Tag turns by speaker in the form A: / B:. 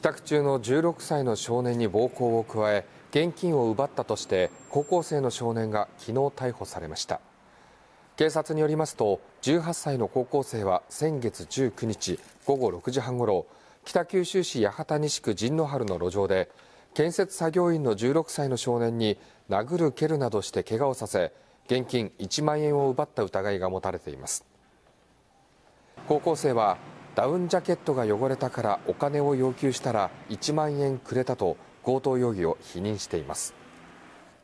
A: 帰宅中の16歳の少年に暴行を加え現金を奪ったとして高校生の少年が昨日逮捕されました警察によりますと18歳の高校生は先月19日午後6時半ごろ北九州市八幡西区陣の原の路上で建設作業員の16歳の少年に殴る蹴るなどして怪我をさせ現金1万円を奪った疑いが持たれています高校生はダウンジャケットが汚れたからお金を要求したら1万円くれたと強盗容疑を否認しています。